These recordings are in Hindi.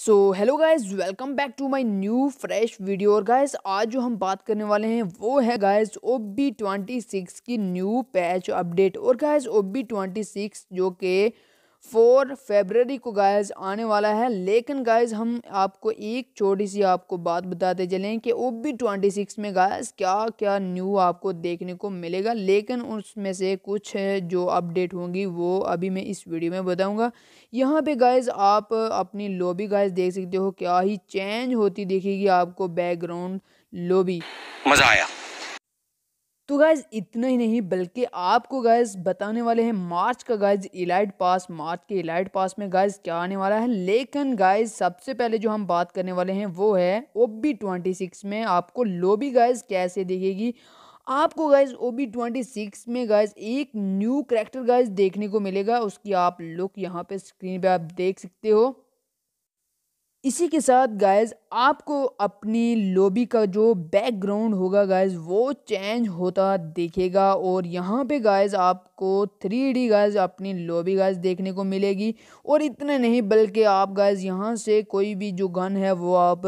so hello guys welcome back to my new fresh video और गाइज आज जो हम बात करने वाले हैं वो है guys O B twenty six की न्यू पैच अपडेट और guys O B twenty six जो के फोर फेबररी को गाइस आने वाला है लेकिन गाइस हम आपको एक छोटी सी आपको बात बताते चलें कि ओ बी ट्वेंटी सिक्स में गाइस क्या क्या न्यू आपको देखने को मिलेगा लेकिन उसमें से कुछ जो अपडेट होंगी वो अभी मैं इस वीडियो में बताऊंगा यहाँ पे गाइस आप अपनी लॉबी गाइस देख सकते हो क्या ही चेंज होती देखेगी आपको बैकग्राउंड लोबी मज़ा आया तो गैज़ इतना ही नहीं बल्कि आपको गैज़ बताने वाले हैं मार्च का गैज़ इलाइट पास मार्च के इलाइट पास में गैज़ क्या आने वाला है लेकिन गैज़ सबसे पहले जो हम बात करने वाले हैं वो है ओ बी ट्वेंटी सिक्स में आपको लोबी गैज़ कैसे दिखेगी आपको guys O B twenty six में गाइज एक न्यू करेक्टर गाइज देखने को मिलेगा उसकी आप लुक यहाँ पर स्क्रीन पर आप देख सकते हो इसी के साथ गाइज आपको अपनी लोबी का जो बैकग्राउंड होगा गाइज वो चेंज होता देखेगा और यहाँ पे गाइज आपको थ्री डी गाइज अपनी लोबी गाइज देखने को मिलेगी और इतने नहीं बल्कि आप गाइज यहाँ से कोई भी जो गन है वो आप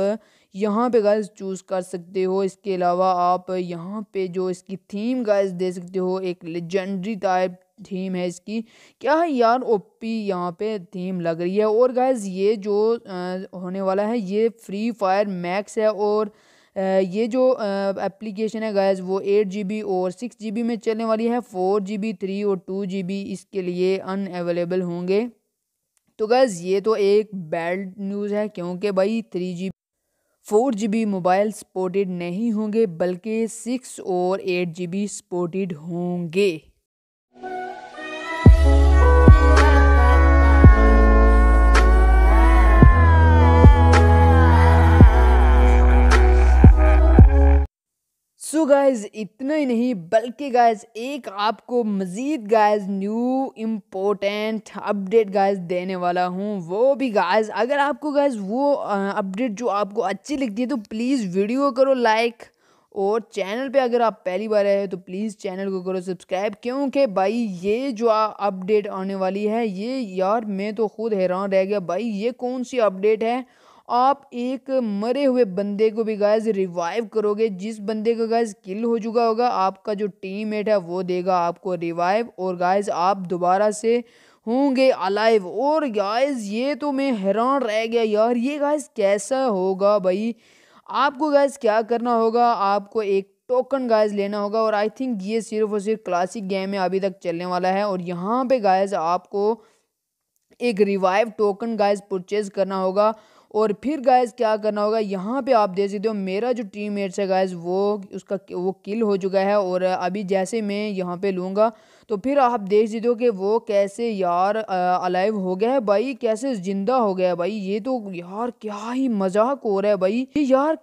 यहाँ पे गाइज चूज़ कर सकते हो इसके अलावा आप यहाँ पे जो इसकी थीम गाइज दे सकते हो एक लेजेंडरी टाइप थीम है इसकी क्या है यार ओपी यहाँ पे थीम लग रही है और गैज़ ये जो होने वाला है ये फ्री फायर मैक्स है और ये जो एप्लीकेशन है गैज़ वो एट जी बी और सिक्स जी बी में चलने वाली है फोर जी बी थ्री और टू जी बी इसके लिए अवेलेबल होंगे तो गैज़ ये तो एक बैड न्यूज़ है क्योंकि भाई three G four G B mobile supported नहीं होंगे बल्कि सिक्स और एट जी बी सपोर्टेड होंगे सो so गाइज़ इतना ही नहीं बल्कि गाइज़ एक आपको मज़ीद guys new important update guys देने वाला हूँ वो भी गाइज़ अगर आपको गाइज़ वो अपडेट जो आपको अच्छी लगती है तो प्लीज़ वीडियो करो लाइक और चैनल पे अगर आप पहली बार आए तो प्लीज़ चैनल को करो सब्सक्राइब क्योंकि भाई ये जो अपडेट आने वाली है ये यार मैं तो खुद हैरान रह गया भाई ये कौन सी अपडेट है आप एक मरे हुए बंदे को भी गायज रिवाइव करोगे जिस बंदे का गायज किल हो चुका होगा आपका जो टीममेट है वो देगा आपको रिवाइव और गायज आप दोबारा से होंगे अलाइव और गायज ये तो मैं हैरान रह गया यार ये गायज कैसा होगा भाई आपको गायज क्या करना होगा आपको एक टोकन गायज लेना होगा और आई थिंक ये सिर्फ और सिर्फ क्लासिक गेम में अभी तक चलने वाला है और यहाँ पे गायज आपको एक रिवाइव टोकन गायज परचेज करना होगा और फिर गायज क्या करना होगा यहाँ पे आप देख सकते हो मेरा जो टीम मेट्स है गायज वो उसका वो किल हो चुका है और अभी जैसे मैं यहाँ पे लूँगा तो फिर आप देख सकते हो कि वो कैसे यार अलाइव हो गया है भाई कैसे ज़िंदा हो गया है भाई ये तो यार क्या ही मजाक हो रहा है भाई ये यार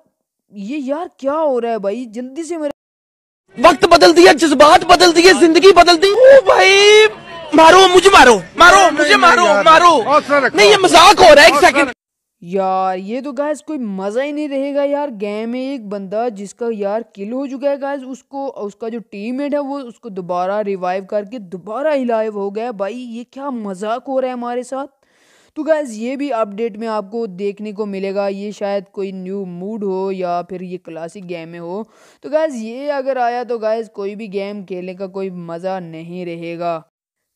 ये यार क्या हो रहा है भाई जल्दी से मेरा वक्त बदल दिया जज्बात बदल दिए जिंदगी बदल दी ओ भाई मारो मुझे मारो मारो मुझे मारो मारो नहीं ये मजाक हो रहा है एक सेकंड यार ये तो गैस कोई मज़ा ही नहीं रहेगा यार गेम में एक बंदा जिसका यार किल हो चुका है गैस उसको उसका जो टीममेट है वो उसको दोबारा रिवाइव करके दोबारा हिलाइव हो गया भाई ये क्या मजाक हो रहा है हमारे साथ तो गैस ये भी अपडेट में आपको देखने को मिलेगा ये शायद कोई न्यू मूड हो या फिर ये क्लासिक गेम में हो तो गैस ये अगर आया तो गैस कोई भी गेम खेलने का कोई मज़ा नहीं रहेगा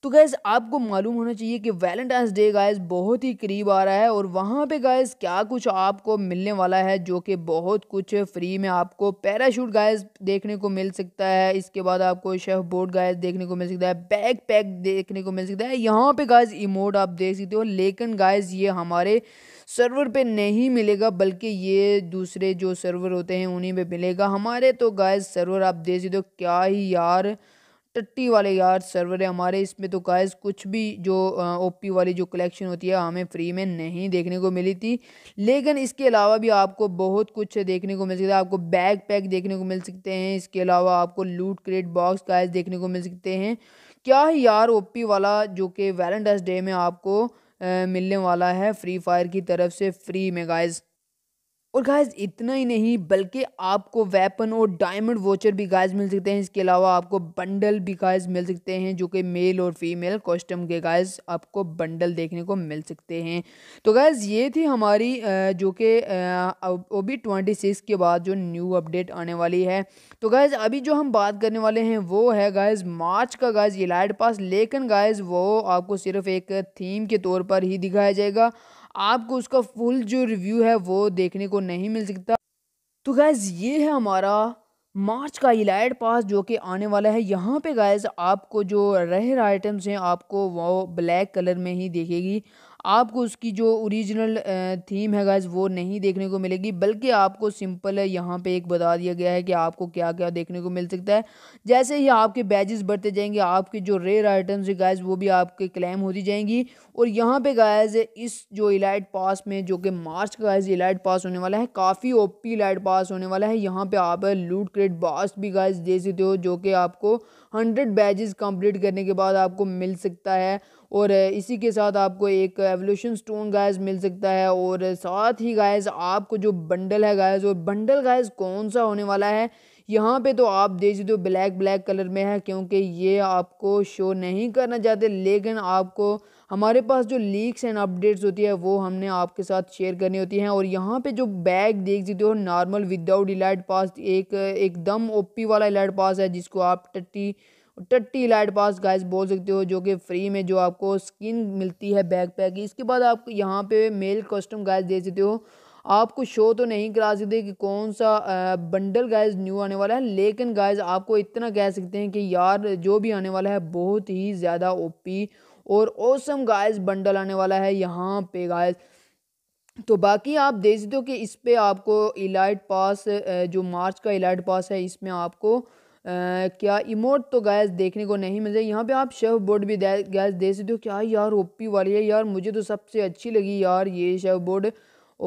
तो गैस आपको मालूम होना चाहिए कि वैलेंटाइंस डे गायस बहुत ही करीब आ रहा है और वहाँ पे गायस क्या कुछ आपको मिलने वाला है जो कि बहुत कुछ फ्री में आपको पैराशूट गायस देखने को मिल सकता है इसके बाद आपको शेफ बोर्ड गायस देखने को मिल सकता है बैग पैक देखने को मिल सकता है यहाँ पे गायस इमोट आप देख सकते हो लेकिन गायस ये हमारे सर्वर पे नहीं मिलेगा बल्कि ये दूसरे जो सर्वर होते हैं उन्हीं पे मिलेगा हमारे तो गाइस सर्वर आप देख सकते हो क्या ही यार टट्टी वाले यार सर्वर है हमारे इसमें तो गायस कुछ भी जो ओपी वाली जो कलेक्शन होती है हमें फ्री में नहीं देखने को मिली थी लेकिन इसके अलावा भी आपको बहुत कुछ देखने को मिल सकता है आपको बैग पैक देखने को मिल सकते हैं इसके अलावा आपको लूट क्रेट बॉक्स गायस देखने को मिल सकते हैं क्या है यार पी वाला जो कि वैलेंटाइंस डे में आपको आ, मिलने वाला है फ्री फायर की तरफ से फ्री में गाइज़ और गाइज इतना ही नहीं बल्कि आपको वेपन और डायमंड वॉचर भी गाइज मिल सकते हैं इसके अलावा आपको बंडल भी गाइज मिल सकते हैं जो कि मेल और फीमेल कॉस्टम के गाइज आपको बंडल देखने को मिल सकते हैं तो गाइज ये थी हमारी जो कि ओ बी ट्वेंटी सिक्स के बाद जो न्यू अपडेट आने वाली है तो गाइज अभी जो हम बात करने वाले हैं वो है गाइज मार्च का गाइज ये लाइट पास लेकिन गाइज वो आपको सिर्फ एक थीम के तौर पर ही दिखाया जाएगा आपको उसका फुल जो रिव्यू है वो देखने को नहीं मिल सकता तो गैज़ ये है हमारा मार्च का इलाइट पास जो कि आने वाला है यहाँ पे गैज़ आपको जो रेयर आइटम्स हैं आपको वो ब्लैक कलर में ही देखेगी आपको उसकी जो ओरिजिनल थीम है गाइज वो नहीं देखने को मिलेगी बल्कि आपको सिंपल है यहाँ पे एक बता दिया गया है कि आपको क्या क्या देखने को मिल सकता है जैसे ही आपके बैजेस बढ़ते जाएंगे आपके जो रेयर आइटम्स है गाइज वो भी आपके क्लेम होती जाएंगी और यहाँ पे गाइज इस जो इलाइट पास में जो कि मार्च का गाइज इलाइट पास होने वाला है काफ़ी पी इलाइट पास होने वाला है यहाँ पर आप लूट क्रेड बास्ट भी गाइज दे सकते हो जो कि आपको हंड्रेड बैजेस कम्प्लीट करने के बाद आपको मिल सकता है और इसी के साथ आपको एक एवोल्यूशन स्टोन गायज मिल सकता है और साथ ही गायज आपको जो बंडल है गायज और बंडल गायज कौन सा होने वाला है यहाँ पे तो आप देख सकते हो ब्लैक ब्लैक कलर में है क्योंकि ये आपको शो नहीं करना चाहते लेकिन आपको हमारे पास जो लीक्स एंड अपडेट्स होती है वो हमने आपके साथ शेयर करनी होती हैं और यहाँ पे जो बैग देख सकते हो नॉर्मल विदाउट इलाइट पास एक एकदम ओपी वाला इलाइट पास है जिसको आप टट्टी टट्टी लाइट पास गाइस बोल सकते हो जो कि फ्री में जो आपको स्किन मिलती है बैक पैक की इसके बाद आप यहाँ पे मेल कस्टम गाइस दे सकते हो आपको शो तो नहीं करा सकते कि कौन सा बंडल गाइस न्यू आने वाला है लेकिन गाइस आपको इतना कह सकते हैं कि यार जो भी आने वाला है बहुत ही ज़्यादा ओपी और ओसम गाइस बंडल आने वाला है यहाँ पे गाइस तो बाकी आप देख सकते हो कि इस पर आपको इलाइट पास जो मार्च का इलाइट पास है इसमें आपको क्या इमोट तो गैस देखने को नहीं मिल रही यहाँ पे आप शेफ बोर्ड भी गैस दे सकते हो क्या यार ओपी वाली है यार मुझे तो सबसे अच्छी लगी यार ये शेफ बोर्ड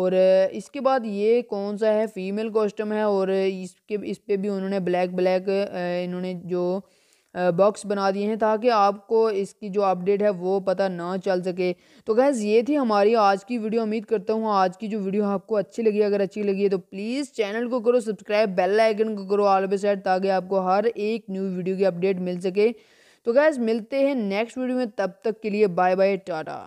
और इसके बाद ये कौन सा है फीमेल कॉस्टम है और इसके इस पर भी उन्होंने ब्लैक ब्लैक इन्होंने जो बॉक्स बना दिए हैं ताकि आपको इसकी जो अपडेट है वो पता ना चल सके तो गैज़ ये थी हमारी आज की वीडियो उम्मीद करता हूँ आज की जो वीडियो आपको अच्छी लगी अगर अच्छी लगी है तो प्लीज़ चैनल को करो सब्सक्राइब बेल आइकन को करो ऑल पे सेट ताकि आपको हर एक न्यू वीडियो की अपडेट मिल सके तो गैज़ मिलते हैं नेक्स्ट वीडियो में तब तक के लिए बाय बाय टाटा